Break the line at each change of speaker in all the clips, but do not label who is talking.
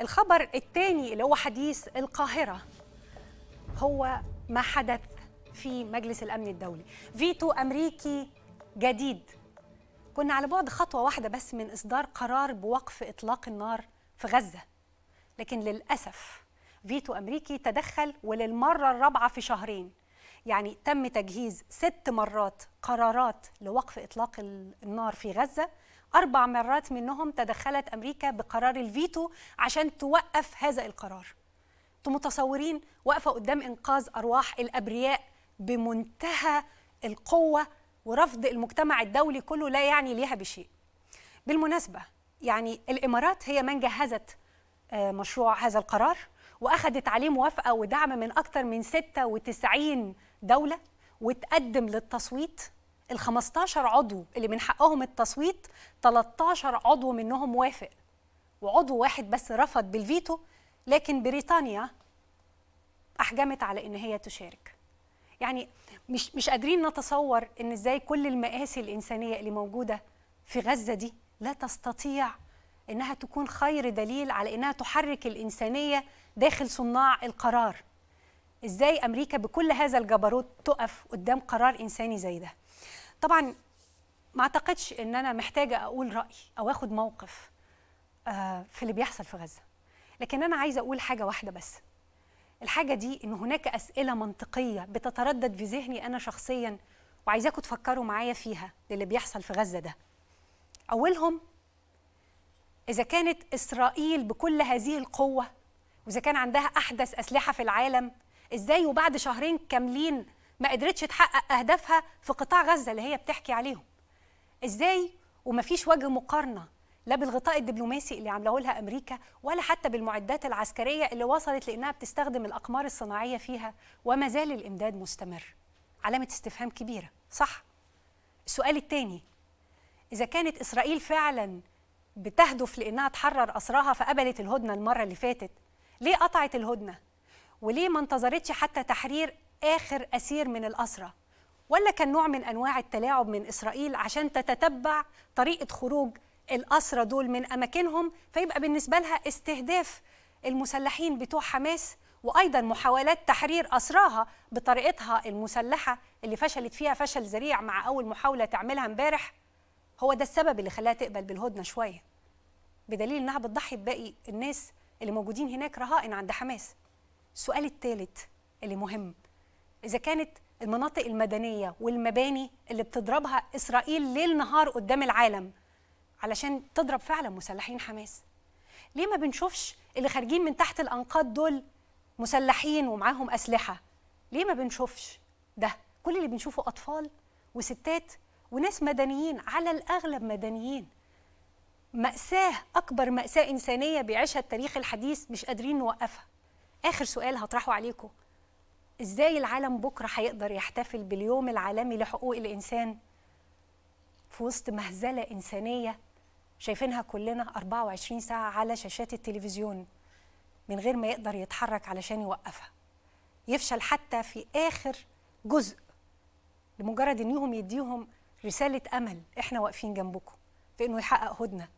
الخبر الثاني اللي هو حديث القاهرة هو ما حدث في مجلس الأمن الدولي فيتو أمريكي جديد كنا على بعد خطوة واحدة بس من إصدار قرار بوقف إطلاق النار في غزة لكن للأسف فيتو أمريكي تدخل وللمرة الرابعة في شهرين يعني تم تجهيز ست مرات قرارات لوقف إطلاق النار في غزة أربع مرات منهم تدخلت أمريكا بقرار الفيتو عشان توقف هذا القرار انتم متصورين واقفة قدام إنقاذ أرواح الأبرياء بمنتهى القوة ورفض المجتمع الدولي كله لا يعني ليها بشيء بالمناسبة يعني الإمارات هي من جهزت آه، مشروع هذا القرار وأخذت عليه موافقة ودعم من أكثر من 96 دولة وتقدم للتصويت ال 15 عضو اللي من حقهم التصويت 13 عضو منهم وافق وعضو واحد بس رفض بالفيتو لكن بريطانيا احجمت على ان هي تشارك يعني مش مش قادرين نتصور ان ازاي كل المآسي الانسانيه اللي موجوده في غزه دي لا تستطيع انها تكون خير دليل على انها تحرك الانسانيه داخل صناع القرار ازاي امريكا بكل هذا الجبروت تقف قدام قرار انساني زي ده طبعا ما اعتقدش ان انا محتاجه اقول راي او اخد موقف آه، في اللي بيحصل في غزه لكن انا عايزه اقول حاجه واحده بس الحاجه دي ان هناك اسئله منطقيه بتتردد في ذهني انا شخصيا وعايزاكم تفكروا معايا فيها للي بيحصل في غزه ده اولهم اذا كانت اسرائيل بكل هذه القوه واذا كان عندها احدث اسلحه في العالم ازاي وبعد شهرين كاملين ما قدرتش تحقق اهدافها في قطاع غزه اللي هي بتحكي عليهم ازاي ومفيش وجه مقارنه لا بالغطاء الدبلوماسي اللي عاملاه لها امريكا ولا حتى بالمعدات العسكريه اللي وصلت لانها بتستخدم الاقمار الصناعيه فيها وما زال الامداد مستمر علامه استفهام كبيره صح السؤال الثاني اذا كانت اسرائيل فعلا بتهدف لانها تحرر اسراها فقبلت الهدنه المره اللي فاتت ليه قطعت الهدنه وليه ما انتظرتش حتى تحرير آخر أسير من الأسرة ولا كان نوع من أنواع التلاعب من إسرائيل عشان تتتبع طريقة خروج الأسرة دول من أماكنهم فيبقى بالنسبة لها استهداف المسلحين بتوع حماس وايضا محاولات تحرير اسراها بطريقتها المسلحه اللي فشلت فيها فشل ذريع مع اول محاوله تعملها امبارح هو ده السبب اللي خلاها تقبل بالهدنه شويه بدليل انها بتضحي بباقي الناس اللي موجودين هناك رهائن عند حماس السؤال الثالث اللي مهم إذا كانت المناطق المدنية والمباني اللي بتضربها إسرائيل ليل نهار قدام العالم علشان تضرب فعلا مسلحين حماس ليه ما بنشوفش اللي خارجين من تحت الأنقاض دول مسلحين ومعاهم أسلحة ليه ما بنشوفش ده كل اللي بنشوفه أطفال وستات وناس مدنيين على الأغلب مدنيين مأساة أكبر مأساة إنسانية بيعيشها التاريخ الحديث مش قادرين نوقفها آخر سؤال هطرحه عليكم ازاي العالم بكره هيقدر يحتفل باليوم العالمي لحقوق الانسان في وسط مهزله انسانيه شايفينها كلنا 24 ساعه على شاشات التلفزيون من غير ما يقدر يتحرك علشان يوقفها يفشل حتى في اخر جزء لمجرد انهم يديهم رساله امل احنا واقفين جنبكم في انه يحقق هدنه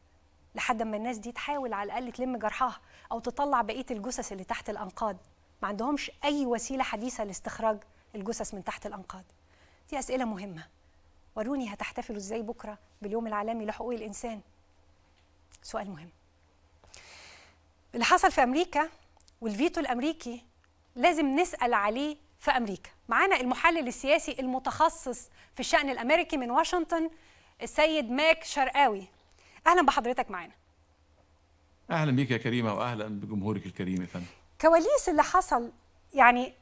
لحد ما الناس دي تحاول على الاقل تلم جرحها او تطلع بقيه الجثث اللي تحت الانقاض ما عندهمش أي وسيلة حديثة لاستخراج الجثث من تحت الأنقاض دي أسئلة مهمة وروني هتحتفلوا إزاي بكرة باليوم العالمي لحقوق الإنسان سؤال مهم اللي حصل في أمريكا والفيتو الأمريكي لازم نسأل عليه في أمريكا معانا المحلل السياسي المتخصص في الشأن الأمريكي من واشنطن السيد ماك شرقاوي أهلا بحضرتك معانا
أهلا بيك يا كريمة وأهلا بجمهورك الكريم يا فندم
كواليس اللي حصل يعني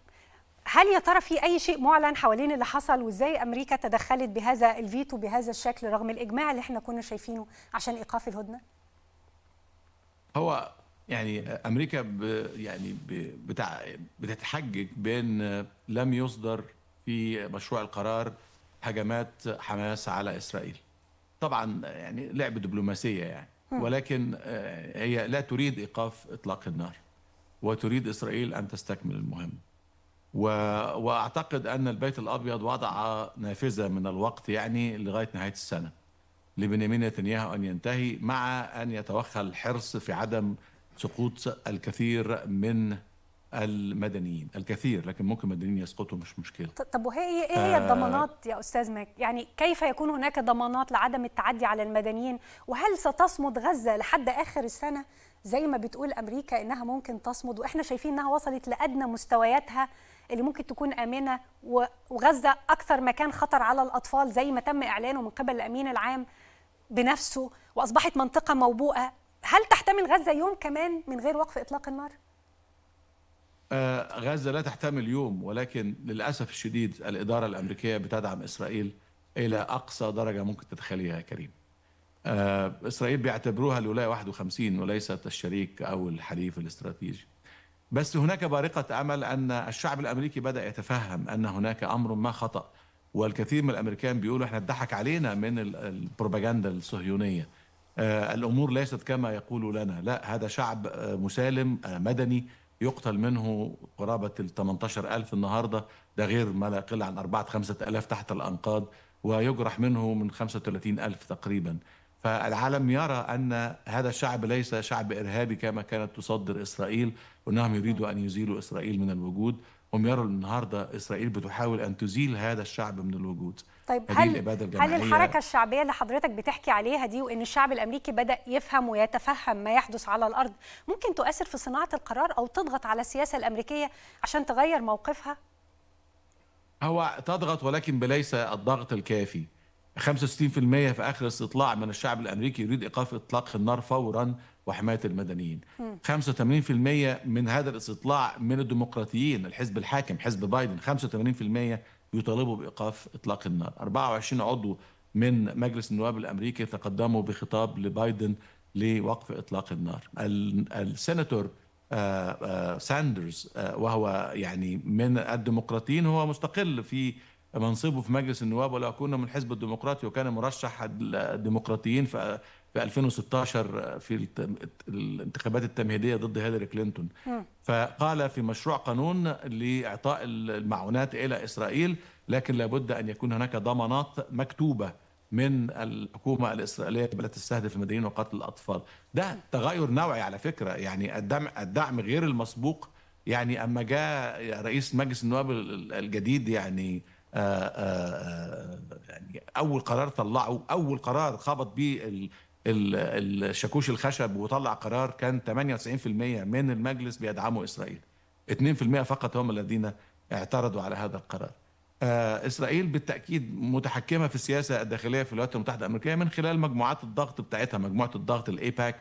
هل يا ترى في اي شيء معلن حوالين اللي حصل وازاي امريكا تدخلت بهذا الفيتو بهذا الشكل رغم الاجماع اللي احنا كنا شايفينه عشان ايقاف الهدنه
هو يعني امريكا ب يعني ب بتاع بتتحجج بان لم يصدر في مشروع القرار هجمات حماس على اسرائيل طبعا يعني لعبه دبلوماسيه يعني ولكن آه، هي لا تريد ايقاف اطلاق النار وتريد إسرائيل أن تستكمل المهمة و... وأعتقد أن البيت الأبيض وضع نافذة من الوقت يعني لغاية نهاية السنة لبنيامين نتنياهو أن ينتهي مع أن يتوخى الحرص في عدم سقوط الكثير من المدنيين الكثير لكن ممكن مدنيين يسقطوا مش
مشكله طب وهي ايه هي آه الضمانات يا استاذ ماك يعني كيف يكون هناك ضمانات لعدم التعدي على المدنيين وهل ستصمد غزه لحد اخر السنه زي ما بتقول امريكا انها ممكن تصمد واحنا شايفين انها وصلت لادنى مستوياتها اللي ممكن تكون امنه وغزه اكثر مكان خطر على الاطفال زي ما تم اعلانه من قبل الامين العام بنفسه واصبحت منطقه موبوءه هل تحتمل غزه يوم كمان من غير وقف اطلاق النار
آه، غزة لا تحتمل يوم ولكن للأسف الشديد الإدارة الأمريكية بتدعم إسرائيل إلى أقصى درجة ممكن تتخليها يا كريم آه، إسرائيل بيعتبروها الولاية 51 وليست الشريك أو الحليف الاستراتيجي بس هناك بارقة أمل أن الشعب الأمريكي بدأ يتفهم أن هناك أمر ما خطأ والكثير من الأمريكان بيقولوا إحنا اتضحك علينا من البروباجندا الصهيونية آه، الأمور ليست كما يقولوا لنا لا هذا شعب مسالم مدني يقتل منه قرابة ال 18000 النهاردة ده غير ما لا يقل عن 4 5000 تحت الأنقاض ويجرح منه من 35000 تقريبا فالعالم يرى أن هذا الشعب ليس شعب إرهابي كما كانت تصدر إسرائيل وأنهم يريدوا أن يزيلوا إسرائيل من الوجود هم يروا النهارده اسرائيل بتحاول ان تزيل هذا الشعب من الوجود
طيب هل هل الحركه الشعبيه اللي حضرتك بتحكي عليها دي وان الشعب الامريكي بدا يفهم ويتفهم ما يحدث على الارض ممكن تؤثر في صناعه القرار او تضغط على السياسه الامريكيه عشان تغير موقفها
هو تضغط ولكن بليس الضغط الكافي 65% في اخر استطلاع من الشعب الامريكي يريد ايقاف اطلاق النار فورا وحماية المدنيين 85% من هذا الاستطلاع من الديمقراطيين الحزب الحاكم حزب بايدن 85% يطالبوا بإيقاف إطلاق النار 24 عضو من مجلس النواب الأمريكي تقدموا بخطاب لبايدن لوقف إطلاق النار السناتور آه، آه، ساندرز آه، وهو يعني من الديمقراطيين هو مستقل في منصبه في مجلس النواب ولا كنا من حزب الديمقراطي وكان مرشح الديمقراطيين في 2016 في الانتخابات التمهيدية ضد هيلاري كلينتون فقال في مشروع قانون لإعطاء المعونات إلى إسرائيل لكن لابد أن يكون هناك ضمانات مكتوبة من الحكومة الإسرائيلية التي تستهدف المدنيين وقتل الأطفال ده تغير نوعي على فكرة يعني الدعم, الدعم غير المسبوق يعني أما جاء رئيس مجلس النواب الجديد يعني آه، آه، آه، يعني اول قرار طلعه اول قرار خبط بيه الشاكوش الخشب وطلع قرار كان 98% من المجلس بيدعموا اسرائيل 2% فقط هم الذين اعترضوا على هذا القرار اسرائيل بالتاكيد متحكمه في السياسه الداخليه في الولايات المتحده الامريكيه من خلال مجموعات الضغط بتاعتها مجموعه الضغط الايباك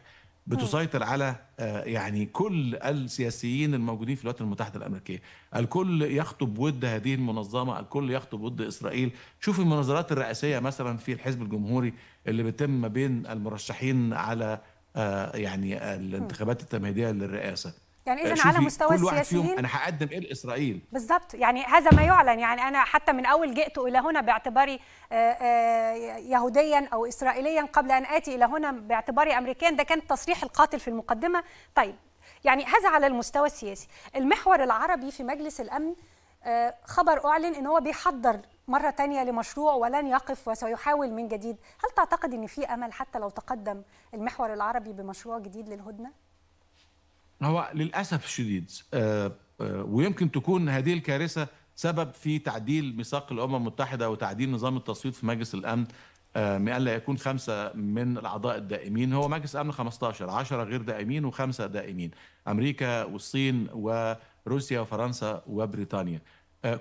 بتسيطر على آه، يعني كل السياسيين الموجودين في الولايات المتحده الامريكيه، الكل يخطب ود هذه المنظمه، الكل يخطب ود اسرائيل، شوف المناظرات الرئاسيه مثلا في الحزب الجمهوري اللي بتتم ما بين المرشحين على آه، يعني الانتخابات التمهيديه للرئاسه.
يعني اذا آه، على مستوى كل واحد السياسيين انا
هقدم ايه لاسرائيل
بالظبط يعني هذا ما يعلن يعني انا حتى من اول جئت الى هنا باعتباري آه، آه، يهوديا او اسرائيليا قبل ان اتي الى هنا باعتباري امريكيا ده كان تصريح القاتل في المقدمه طيب يعني هذا على المستوى السياسي المحور العربي في مجلس الامن خبر اعلن ان هو بيحضر مره تانية لمشروع ولن يقف وسيحاول من جديد هل تعتقد ان في امل حتى لو تقدم المحور العربي بمشروع جديد للهدنه
هو للاسف الشديد آه، آه، ويمكن تكون هذه الكارثه سبب في تعديل ميثاق الامم المتحده وتعديل نظام التصويت في مجلس الامن آه، من ألا يكون خمسة من الأعضاء الدائمين هو مجلس أمن 15 10 غير دائمين وخمسة دائمين أمريكا والصين وروسيا وفرنسا وبريطانيا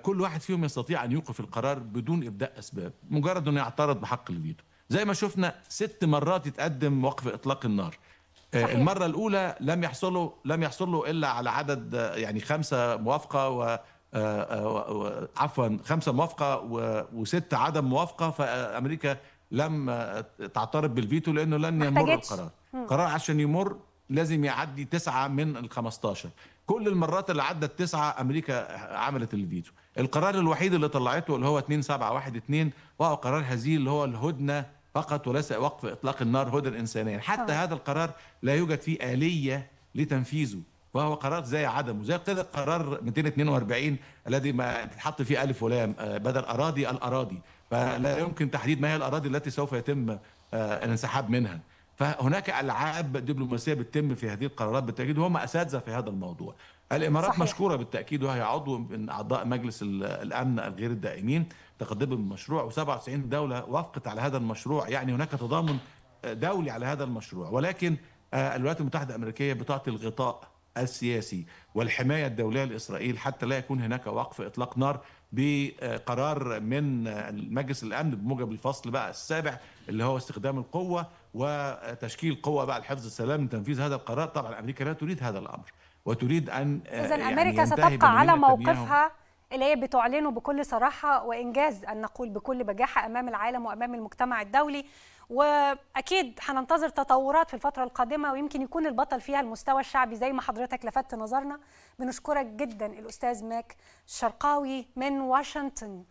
كل واحد فيهم يستطيع أن يوقف القرار بدون إبداء أسباب مجرد أنه يعترض بحق الفيتو زي ما شفنا ست مرات يتقدم وقف إطلاق النار صحيح. المرة الأولى لم يحصلوا لم يحصل له إلا على عدد يعني خمسة موافقة و آه، آه، عفوا خمسة موافقة وستة عدم موافقة فأمريكا لم تعترض بالفيتو لأنه لن يمر القرار قرار عشان يمر لازم يعدي تسعة من ال 15 كل المرات اللي عدت تسعة أمريكا عملت الفيتو القرار الوحيد اللي طلعته اللي هو 2712 وهو قرار هزيل اللي هو الهدنة فقط وليس وقف إطلاق النار هدى إنسانيا حتى طبعا. هذا القرار لا يوجد فيه آلية لتنفيذه وهو قرار زي عدمه زي كده قرار 242 الذي ما اتحط فيه ألف ولام آه، بدل أراضي الأراضي فلا يمكن تحديد ما هي الأراضي التي سوف يتم آه، الانسحاب منها فهناك العاب دبلوماسيه بتتم في هذه القرارات بالتاكيد وهم اساتذه في هذا الموضوع الامارات صحيح. مشكوره بالتاكيد وهي عضو من اعضاء مجلس الامن الغير الدائمين تقدم المشروع و97 دوله وافقت على هذا المشروع يعني هناك تضامن آه، دولي على هذا المشروع ولكن آه، الولايات المتحده الامريكيه بتعطي الغطاء السياسي والحمايه الدوليه لاسرائيل حتى لا يكون هناك وقف اطلاق نار بقرار من آه، مجلس الامن بموجب الفصل بقى السابع اللي هو استخدام القوه وتشكيل قوه بقى لحفظ السلام لتنفيذ هذا القرار طبعا امريكا لا تريد هذا الامر وتريد ان آه، اذا يعني امريكا ستبقى على موقفها
اللي هي بتعلنه بكل صراحه وانجاز ان نقول بكل بجاحه امام العالم وامام المجتمع الدولي واكيد هننتظر تطورات في الفتره القادمه ويمكن يكون البطل فيها المستوى الشعبي زي ما حضرتك لفتت نظرنا بنشكرك جدا الاستاذ ماك الشرقاوي من واشنطن